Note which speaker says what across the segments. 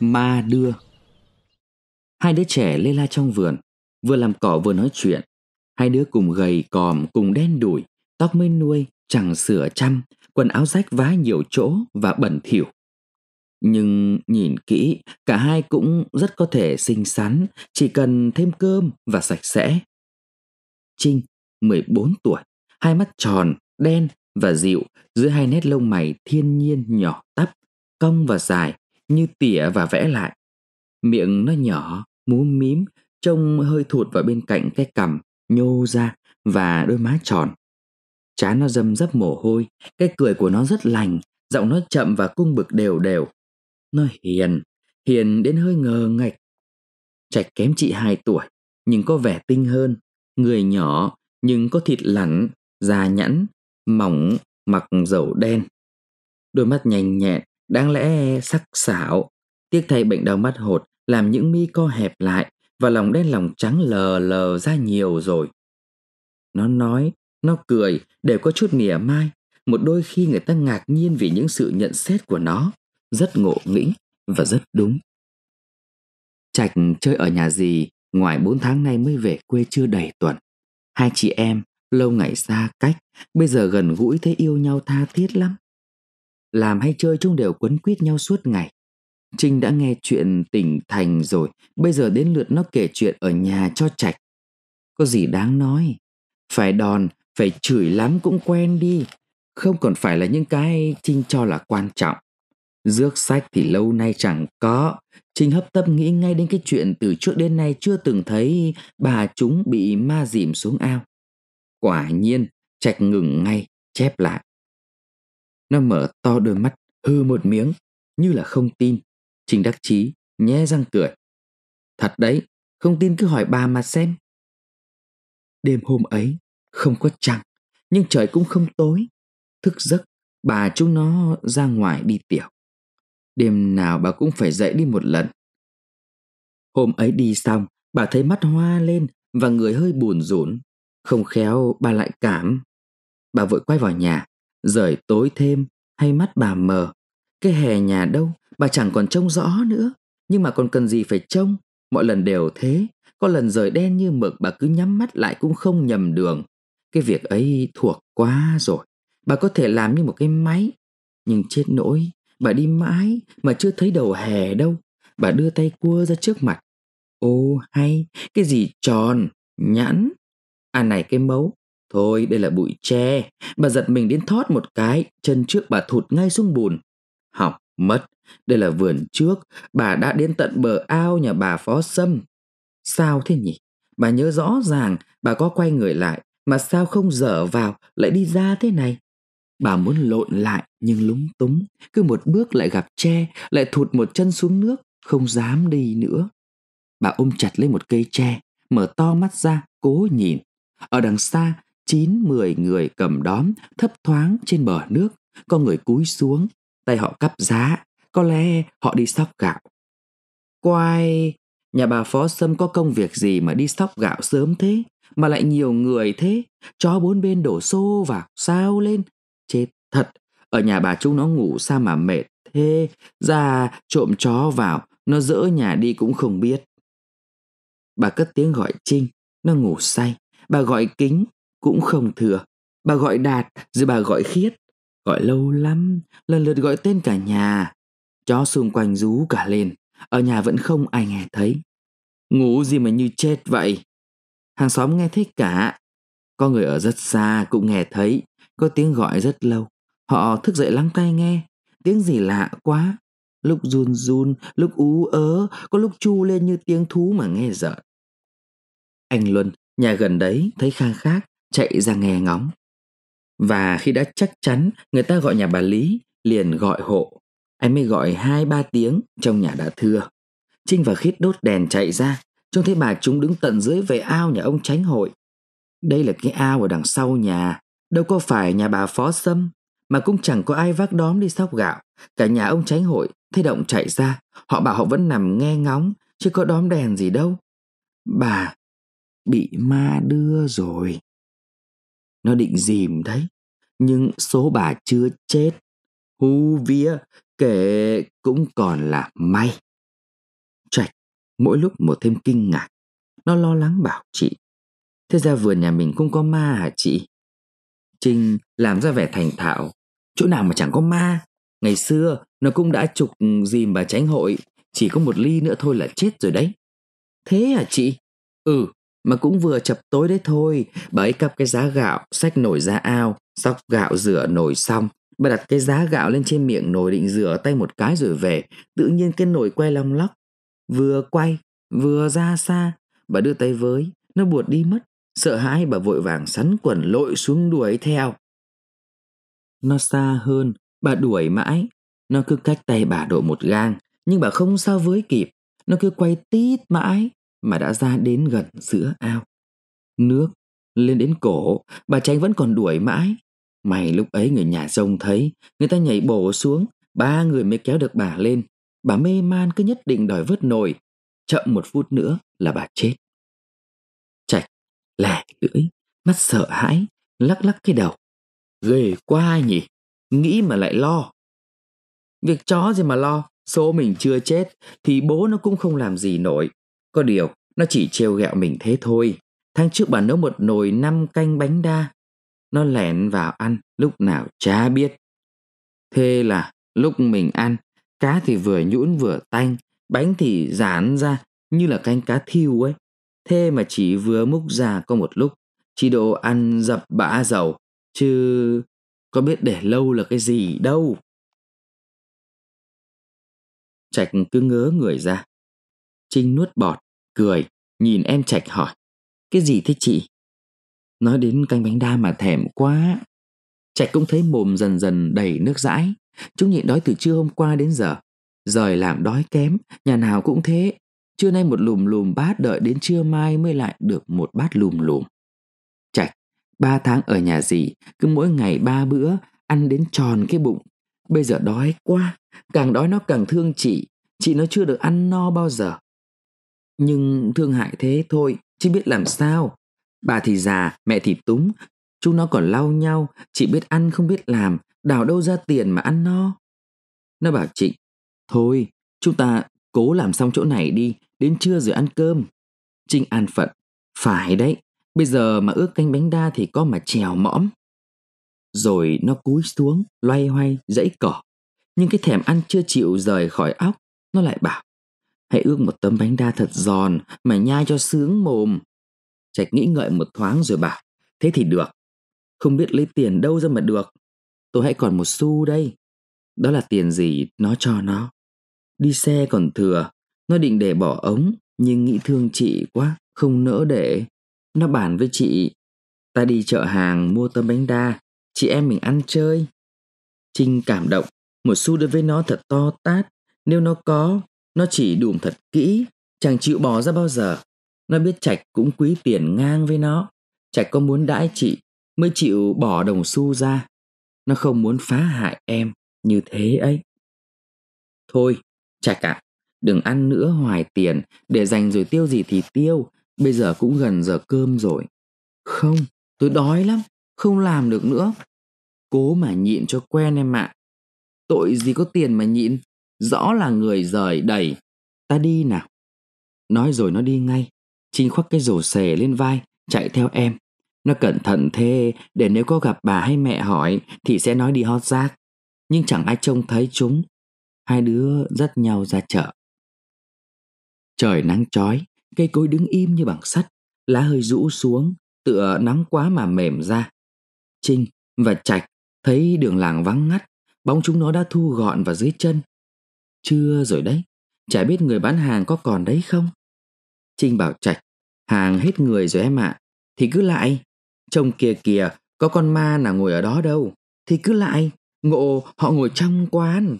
Speaker 1: ma đưa hai đứa trẻ lê la trong vườn vừa làm cỏ vừa nói chuyện hai đứa cùng gầy còm cùng đen đủi tóc mới nuôi chẳng sửa chăm quần áo rách vá nhiều chỗ và bẩn thỉu nhưng nhìn kỹ cả hai cũng rất có thể xinh xắn chỉ cần thêm cơm và sạch sẽ trinh 14 tuổi hai mắt tròn đen và dịu giữa hai nét lông mày thiên nhiên nhỏ tắp cong và dài như tỉa và vẽ lại. Miệng nó nhỏ, múa mím, trông hơi thụt vào bên cạnh cái cằm, nhô ra và đôi má tròn. Chán nó dâm dấp mồ hôi, cái cười của nó rất lành, giọng nó chậm và cung bực đều đều. Nó hiền, hiền đến hơi ngờ ngạch. Trạch kém chị hai tuổi, nhưng có vẻ tinh hơn, người nhỏ nhưng có thịt lẳn, da nhẵn, mỏng, mặc dầu đen. Đôi mắt nhanh nhẹn, đáng lẽ sắc sảo. Tiếc thay bệnh đau mắt hột làm những mi co hẹp lại và lòng đen lòng trắng lờ lờ ra nhiều rồi. Nó nói, nó cười đều có chút mỉa mai, một đôi khi người ta ngạc nhiên vì những sự nhận xét của nó, rất ngộ nghĩnh và rất đúng. Trạch chơi ở nhà gì, ngoài bốn tháng nay mới về quê chưa đầy tuần. Hai chị em, lâu ngày xa cách, bây giờ gần gũi thấy yêu nhau tha thiết lắm làm hay chơi chung đều quấn quýt nhau suốt ngày. Trinh đã nghe chuyện tỉnh thành rồi, bây giờ đến lượt nó kể chuyện ở nhà cho chạch. Có gì đáng nói, phải đòn, phải chửi lắm cũng quen đi, không còn phải là những cái Trinh cho là quan trọng. Rước sách thì lâu nay chẳng có, Trinh hấp tấp nghĩ ngay đến cái chuyện từ trước đến nay chưa từng thấy bà chúng bị ma dìm xuống ao. Quả nhiên, trạch ngừng ngay, chép lại. Nó mở to đôi mắt, hư một miếng, như là không tin. Trình Đắc Chí nhé răng cười. Thật đấy, không tin cứ hỏi bà mà xem. Đêm hôm ấy, không có trăng, nhưng trời cũng không tối. Thức giấc, bà chúng nó ra ngoài đi tiểu. Đêm nào bà cũng phải dậy đi một lần. Hôm ấy đi xong, bà thấy mắt hoa lên và người hơi buồn rủn. Không khéo bà lại cảm. Bà vội quay vào nhà, Rời tối thêm hay mắt bà mờ Cái hè nhà đâu bà chẳng còn trông rõ nữa Nhưng mà còn cần gì phải trông Mọi lần đều thế Có lần rời đen như mực bà cứ nhắm mắt lại cũng không nhầm đường Cái việc ấy thuộc quá rồi Bà có thể làm như một cái máy Nhưng chết nỗi Bà đi mãi mà chưa thấy đầu hè đâu Bà đưa tay cua ra trước mặt Ô hay Cái gì tròn nhẵn À này cái mấu Thôi đây là bụi tre Bà giật mình đến thót một cái Chân trước bà thụt ngay xuống bùn Học mất Đây là vườn trước Bà đã đến tận bờ ao nhà bà phó sâm Sao thế nhỉ Bà nhớ rõ ràng Bà có quay người lại Mà sao không dở vào Lại đi ra thế này Bà muốn lộn lại nhưng lúng túng Cứ một bước lại gặp tre Lại thụt một chân xuống nước Không dám đi nữa Bà ôm chặt lấy một cây tre Mở to mắt ra cố nhìn Ở đằng xa chín mười người cầm đóm thấp thoáng trên bờ nước có người cúi xuống tay họ cắp giá có lẽ họ đi sóc gạo Quay nhà bà phó sâm có công việc gì mà đi sóc gạo sớm thế mà lại nhiều người thế chó bốn bên đổ xô vào sao lên chết thật ở nhà bà chúng nó ngủ sao mà mệt thế ra trộm chó vào nó dỡ nhà đi cũng không biết bà cất tiếng gọi trinh nó ngủ say bà gọi kính cũng không thừa. Bà gọi Đạt, rồi bà gọi Khiết. Gọi lâu lắm, lần lượt gọi tên cả nhà. Chó xung quanh rú cả lên, ở nhà vẫn không ai nghe thấy. Ngủ gì mà như chết vậy? Hàng xóm nghe thấy cả. Có người ở rất xa cũng nghe thấy, có tiếng gọi rất lâu. Họ thức dậy lắng tai nghe, tiếng gì lạ quá. Lúc run run, lúc ú ớ, có lúc chu lên như tiếng thú mà nghe giận. Anh Luân, nhà gần đấy, thấy khang khác, chạy ra nghe ngóng. Và khi đã chắc chắn người ta gọi nhà bà Lý, liền gọi hộ. Anh mới gọi hai ba tiếng trong nhà đã thưa. Trinh và Khít đốt đèn chạy ra, trông thấy bà chúng đứng tận dưới về ao nhà ông tránh hội. Đây là cái ao ở đằng sau nhà, đâu có phải nhà bà phó sâm, mà cũng chẳng có ai vác đóm đi sóc gạo. Cả nhà ông tránh hội, thấy động chạy ra, họ bảo họ vẫn nằm nghe ngóng, chứ có đóm đèn gì đâu. Bà, bị ma đưa rồi. Nó định dìm đấy, nhưng số bà chưa chết. Hú vía, kể cũng còn là may. Trạch, mỗi lúc một thêm kinh ngạc, nó lo lắng bảo chị. Thế ra vườn nhà mình không có ma hả chị? Trinh làm ra vẻ thành thạo, chỗ nào mà chẳng có ma. Ngày xưa nó cũng đã trục ừ, dìm bà tránh hội, chỉ có một ly nữa thôi là chết rồi đấy. Thế à chị? Ừ, mà cũng vừa chập tối đấy thôi. Bà ấy cặp cái giá gạo, xách nổi ra ao, sóc gạo rửa nồi xong. Bà đặt cái giá gạo lên trên miệng nồi định rửa tay một cái rồi về. Tự nhiên cái nồi quay lòng lóc. Vừa quay, vừa ra xa. Bà đưa tay với, nó buột đi mất. Sợ hãi bà vội vàng sắn quần lội xuống đuổi theo. Nó xa hơn, bà đuổi mãi. Nó cứ cách tay bà độ một gang, nhưng bà không sao với kịp. Nó cứ quay tít mãi, mà đã ra đến gần giữa ao. Nước lên đến cổ, bà Tránh vẫn còn đuổi mãi. May lúc ấy người nhà rông thấy, người ta nhảy bổ xuống, ba người mới kéo được bà lên. Bà mê man cứ nhất định đòi vớt nổi, chậm một phút nữa là bà chết. Trạch lẻ lưỡi, mắt sợ hãi, lắc lắc cái đầu. Ghê quá nhỉ, nghĩ mà lại lo. Việc chó gì mà lo, số mình chưa chết thì bố nó cũng không làm gì nổi. Có điều, nó chỉ trêu ghẹo mình thế thôi. Tháng trước bà nấu một nồi năm canh bánh đa. Nó lẻn vào ăn lúc nào cha biết. Thế là lúc mình ăn, cá thì vừa nhũn vừa tanh, bánh thì giãn ra như là canh cá thiêu ấy. Thế mà chỉ vừa múc ra có một lúc, chỉ độ ăn dập bã dầu, chứ có biết để lâu là cái gì đâu. Trạch cứ ngớ người ra. Trinh nuốt bọt, cười, nhìn em Trạch hỏi. Cái gì thế chị? Nói đến canh bánh đa mà thèm quá. Trạch cũng thấy mồm dần dần đầy nước dãi. Chúng nhịn đói từ trưa hôm qua đến giờ. Rời làm đói kém, nhà nào cũng thế. Trưa nay một lùm lùm bát đợi đến trưa mai mới lại được một bát lùm lùm. Trạch, ba tháng ở nhà gì, cứ mỗi ngày ba bữa, ăn đến tròn cái bụng. Bây giờ đói quá, càng đói nó càng thương chị, chị nó chưa được ăn no bao giờ. Nhưng thương hại thế thôi, chứ biết làm sao. Bà thì già, mẹ thì túng, chúng nó còn lau nhau, chỉ biết ăn không biết làm, đào đâu ra tiền mà ăn no. Nó bảo chị, thôi, chúng ta cố làm xong chỗ này đi, đến trưa rồi ăn cơm. Trinh an phận, phải đấy, bây giờ mà ước canh bánh đa thì có mà trèo mõm. Rồi nó cúi xuống, loay hoay, dãy cỏ. Nhưng cái thèm ăn chưa chịu rời khỏi óc, nó lại bảo, hãy ước một tấm bánh đa thật giòn mà nhai cho sướng mồm. Trạch nghĩ ngợi một thoáng rồi bảo, thế thì được. Không biết lấy tiền đâu ra mà được. Tôi hãy còn một xu đây. Đó là tiền gì nó cho nó. Đi xe còn thừa, nó định để bỏ ống, nhưng nghĩ thương chị quá, không nỡ để. Nó bàn với chị, ta đi chợ hàng mua tấm bánh đa, chị em mình ăn chơi. Trinh cảm động, một xu đối với nó thật to tát, nếu nó có nó chỉ đùm thật kỹ, chẳng chịu bỏ ra bao giờ. Nó biết Trạch cũng quý tiền ngang với nó. Trạch có muốn đãi chị mới chịu bỏ đồng xu ra. Nó không muốn phá hại em như thế ấy. Thôi, Trạch ạ, à, đừng ăn nữa hoài tiền, để dành rồi tiêu gì thì tiêu, bây giờ cũng gần giờ cơm rồi. Không, tôi đói lắm, không làm được nữa. Cố mà nhịn cho quen em ạ. À. Tội gì có tiền mà nhịn rõ là người rời đầy ta đi nào nói rồi nó đi ngay trinh khoác cái rổ xề lên vai chạy theo em nó cẩn thận thế để nếu có gặp bà hay mẹ hỏi thì sẽ nói đi hót rác nhưng chẳng ai trông thấy chúng hai đứa dắt nhau ra chợ trời nắng chói cây cối đứng im như bằng sắt lá hơi rũ xuống tựa nắng quá mà mềm ra trinh và trạch thấy đường làng vắng ngắt bóng chúng nó đã thu gọn vào dưới chân chưa rồi đấy, chả biết người bán hàng có còn đấy không? Trinh bảo Trạch, hàng hết người rồi em ạ, thì cứ lại. Trông kìa kìa, có con ma nào ngồi ở đó đâu, thì cứ lại, ngộ họ ngồi trong quán.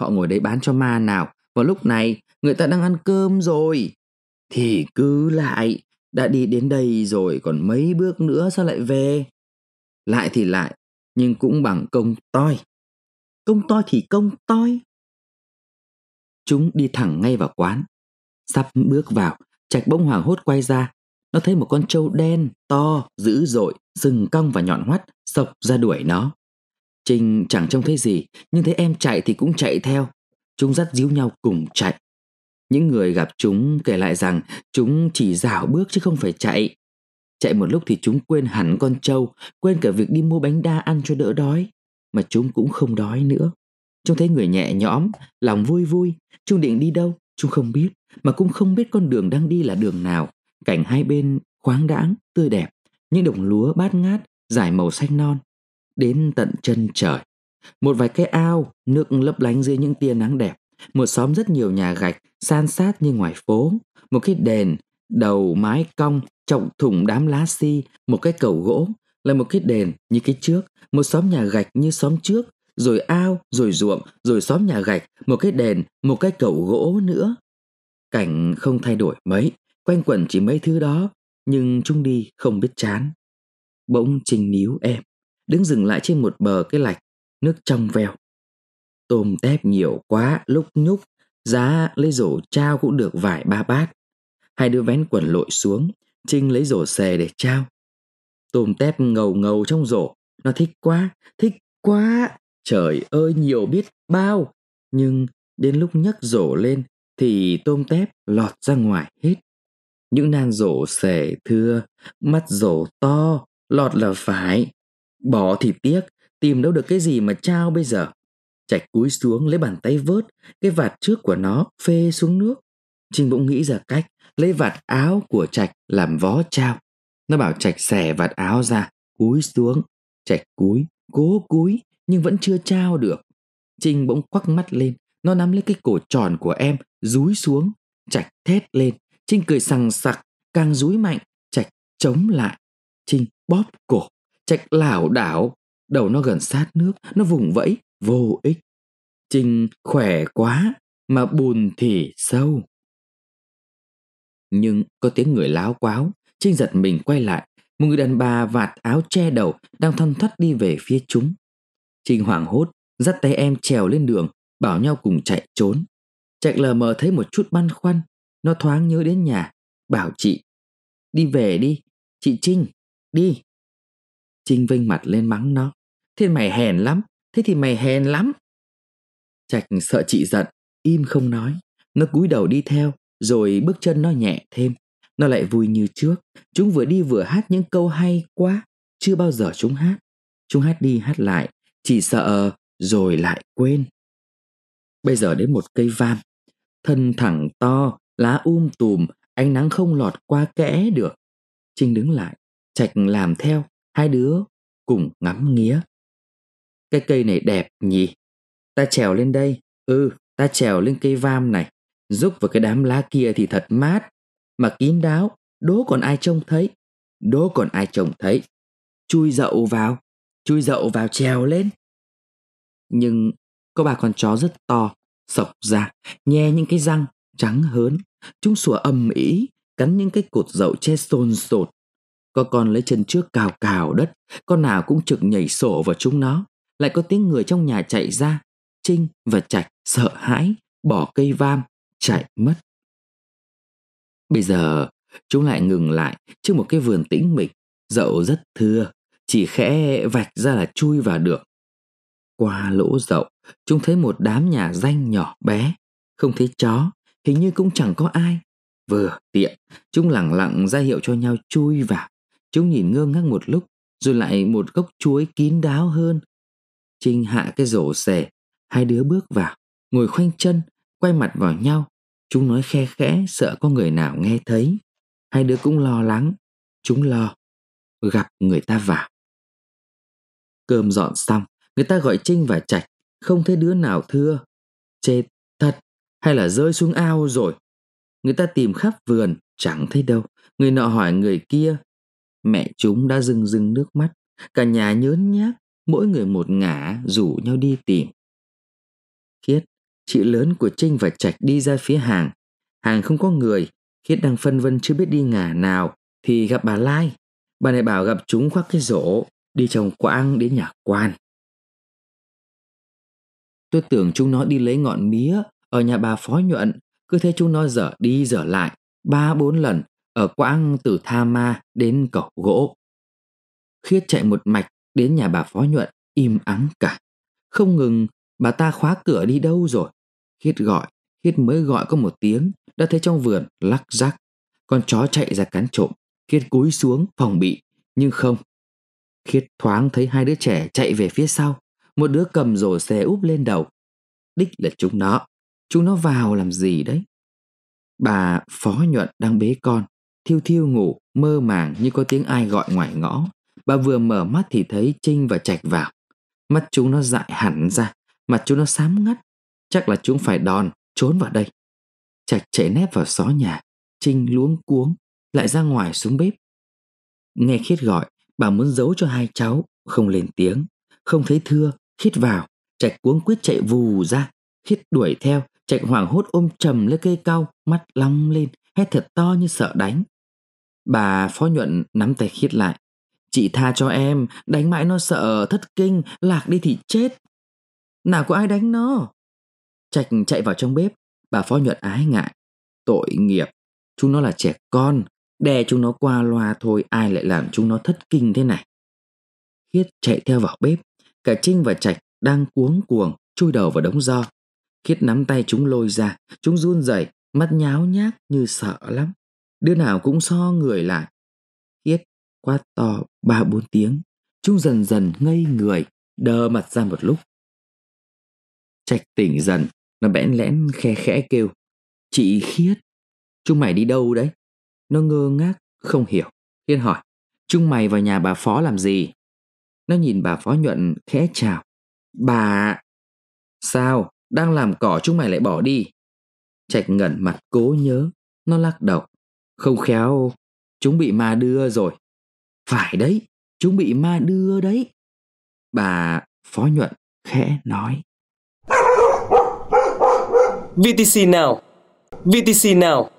Speaker 1: Họ ngồi đấy bán cho ma nào, vào lúc này người ta đang ăn cơm rồi. Thì cứ lại, đã đi đến đây rồi còn mấy bước nữa sao lại về? Lại thì lại, nhưng cũng bằng công toi. Công toi thì công toi, Chúng đi thẳng ngay vào quán. Sắp bước vào, Trạch bỗng hoảng hốt quay ra. Nó thấy một con trâu đen, to, dữ dội, sừng cong và nhọn hoắt, sộc ra đuổi nó. Trình chẳng trông thấy gì, nhưng thấy em chạy thì cũng chạy theo. Chúng dắt díu nhau cùng chạy. Những người gặp chúng kể lại rằng chúng chỉ dảo bước chứ không phải chạy. Chạy một lúc thì chúng quên hẳn con trâu, quên cả việc đi mua bánh đa ăn cho đỡ đói. Mà chúng cũng không đói nữa. Trung thấy người nhẹ nhõm, lòng vui vui, Trung định đi đâu, Trung không biết, mà cũng không biết con đường đang đi là đường nào. Cảnh hai bên khoáng đãng, tươi đẹp, những đồng lúa bát ngát, dài màu xanh non, đến tận chân trời. Một vài cái ao, nước lấp lánh dưới những tia nắng đẹp, một xóm rất nhiều nhà gạch, san sát như ngoài phố, một cái đền, đầu mái cong, trọng thủng đám lá si, một cái cầu gỗ, là một cái đền như cái trước, một xóm nhà gạch như xóm trước, rồi ao, rồi ruộng, rồi xóm nhà gạch, một cái đèn, một cái cầu gỗ nữa. Cảnh không thay đổi mấy, quanh quẩn chỉ mấy thứ đó, nhưng chúng đi không biết chán. Bỗng Trinh níu em, đứng dừng lại trên một bờ cái lạch, nước trong veo. Tôm tép nhiều quá, lúc nhúc, giá lấy rổ trao cũng được vài ba bát. Hai đứa vén quần lội xuống, Trinh lấy rổ xề để trao. Tôm tép ngầu ngầu trong rổ, nó thích quá, thích quá, Trời ơi nhiều biết bao, nhưng đến lúc nhấc rổ lên thì tôm tép lọt ra ngoài hết. Những nan rổ xẻ thưa, mắt rổ to, lọt là phải. Bỏ thì tiếc, tìm đâu được cái gì mà trao bây giờ. chạch cúi xuống lấy bàn tay vớt, cái vạt trước của nó phê xuống nước. Trinh bỗng nghĩ ra cách lấy vạt áo của Trạch làm vó trao. Nó bảo Trạch xẻ vạt áo ra, cúi xuống. Trạch cúi, cố cúi, nhưng vẫn chưa trao được. Trinh bỗng quắc mắt lên, nó nắm lấy cái cổ tròn của em, rúi xuống, Trạch thét lên. Trinh cười sằng sặc, càng rúi mạnh, Trạch chống lại. Trinh bóp cổ, Trạch lảo đảo, đầu nó gần sát nước, nó vùng vẫy, vô ích. Trinh khỏe quá, mà bùn thì sâu. Nhưng có tiếng người láo quáo, Trinh giật mình quay lại, một người đàn bà vạt áo che đầu đang thân thoắt đi về phía chúng. Trinh hoảng hốt, dắt tay em trèo lên đường, bảo nhau cùng chạy trốn. Trạch lờ mờ thấy một chút băn khoăn, nó thoáng nhớ đến nhà, bảo chị. Đi về đi, chị Trinh, đi. Trinh vinh mặt lên mắng nó. Thế mày hèn lắm, thế thì mày hèn lắm. Trạch sợ chị giận, im không nói. Nó cúi đầu đi theo, rồi bước chân nó nhẹ thêm. Nó lại vui như trước. Chúng vừa đi vừa hát những câu hay quá. Chưa bao giờ chúng hát. Chúng hát đi hát lại, chỉ sợ rồi lại quên. Bây giờ đến một cây vam, thân thẳng to, lá um tùm, ánh nắng không lọt qua kẽ được. Trinh đứng lại, Trạch làm theo, hai đứa cùng ngắm nghía. Cái cây này đẹp nhỉ? Ta trèo lên đây, ừ, ta trèo lên cây vam này, rúc vào cái đám lá kia thì thật mát, mà kín đáo, đố còn ai trông thấy, đố còn ai trông thấy. Chui dậu vào, chui dậu vào trèo lên nhưng có bà con chó rất to sộc ra nhe những cái răng trắng hớn chúng sủa ầm ĩ cắn những cái cột dậu che xôn xột có con lấy chân trước cào cào đất con nào cũng trực nhảy sổ vào chúng nó lại có tiếng người trong nhà chạy ra trinh và trạch sợ hãi bỏ cây vam chạy mất bây giờ chúng lại ngừng lại trước một cái vườn tĩnh mịch dậu rất thưa chỉ khẽ vạch ra là chui vào được qua lỗ rộng, chúng thấy một đám nhà danh nhỏ bé, không thấy chó, hình như cũng chẳng có ai. Vừa tiện, chúng lẳng lặng ra hiệu cho nhau chui vào. Chúng nhìn ngơ ngác một lúc, rồi lại một gốc chuối kín đáo hơn. Trinh hạ cái rổ xẻ, hai đứa bước vào, ngồi khoanh chân, quay mặt vào nhau. Chúng nói khe khẽ, sợ có người nào nghe thấy. Hai đứa cũng lo lắng, chúng lo, gặp người ta vào. Cơm dọn xong, Người ta gọi Trinh và Trạch, không thấy đứa nào thưa. Chết thật, hay là rơi xuống ao rồi. Người ta tìm khắp vườn, chẳng thấy đâu. Người nọ hỏi người kia. Mẹ chúng đã rưng rưng nước mắt. Cả nhà nhớn nhác, mỗi người một ngả rủ nhau đi tìm. Khiết, chị lớn của Trinh và Trạch đi ra phía hàng. Hàng không có người, Khiết đang phân vân chưa biết đi ngả nào, thì gặp bà Lai. Bà này bảo gặp chúng khoác cái rổ, đi trồng quang đến nhà quan. Tôi tưởng chúng nó đi lấy ngọn mía ở nhà bà phó nhuận, cứ thế chúng nó dở đi dở lại, ba bốn lần, ở quãng từ Tha Ma đến cầu gỗ. Khiết chạy một mạch đến nhà bà phó nhuận, im ắng cả. Không ngừng, bà ta khóa cửa đi đâu rồi? Khiết gọi, Khiết mới gọi có một tiếng, đã thấy trong vườn lắc rắc. Con chó chạy ra cắn trộm, Khiết cúi xuống phòng bị, nhưng không. Khiết thoáng thấy hai đứa trẻ chạy về phía sau, một đứa cầm rổ xe úp lên đầu. Đích là chúng nó. Chúng nó vào làm gì đấy? Bà Phó Nhuận đang bế con, thiêu thiêu ngủ, mơ màng như có tiếng ai gọi ngoài ngõ. Bà vừa mở mắt thì thấy Trinh và Trạch vào. Mắt chúng nó dại hẳn ra, mặt chúng nó xám ngắt. Chắc là chúng phải đòn, trốn vào đây. Trạch chạy nép vào xó nhà, Trinh luống cuống, lại ra ngoài xuống bếp. Nghe Khiết gọi, bà muốn giấu cho hai cháu, không lên tiếng, không thấy thưa, Khít vào, trạch cuống quyết chạy vù ra. Khít đuổi theo, trạch hoảng hốt ôm trầm lấy cây cau, mắt long lên, hét thật to như sợ đánh. Bà phó nhuận nắm tay khít lại. Chị tha cho em, đánh mãi nó sợ, thất kinh, lạc đi thì chết. Nào có ai đánh nó? Trạch chạy vào trong bếp, bà phó nhuận ái ngại. Tội nghiệp, chúng nó là trẻ con, đè chúng nó qua loa thôi ai lại làm chúng nó thất kinh thế này. Khiết chạy theo vào bếp, Cả Trinh và Trạch đang cuống cuồng chui đầu vào đống do. Khiết nắm tay chúng lôi ra, chúng run rẩy, mắt nháo nhác như sợ lắm. Đứa nào cũng so người lại. Khiết quát to ba bốn tiếng, chúng dần dần ngây người, đờ mặt ra một lúc. Trạch tỉnh dần, nó bẽn lẽn khe khẽ kêu. Chị Khiết, chúng mày đi đâu đấy? Nó ngơ ngác, không hiểu. Khiết hỏi, chúng mày vào nhà bà phó làm gì? Nó nhìn bà Phó Nhuận khẽ chào. Bà... Sao? Đang làm cỏ chúng mày lại bỏ đi. Trạch ngẩn mặt cố nhớ. Nó lắc đầu. Không khéo, chúng bị ma đưa rồi. Phải đấy, chúng bị ma đưa đấy. Bà Phó Nhuận khẽ nói. VTC nào? VTC nào?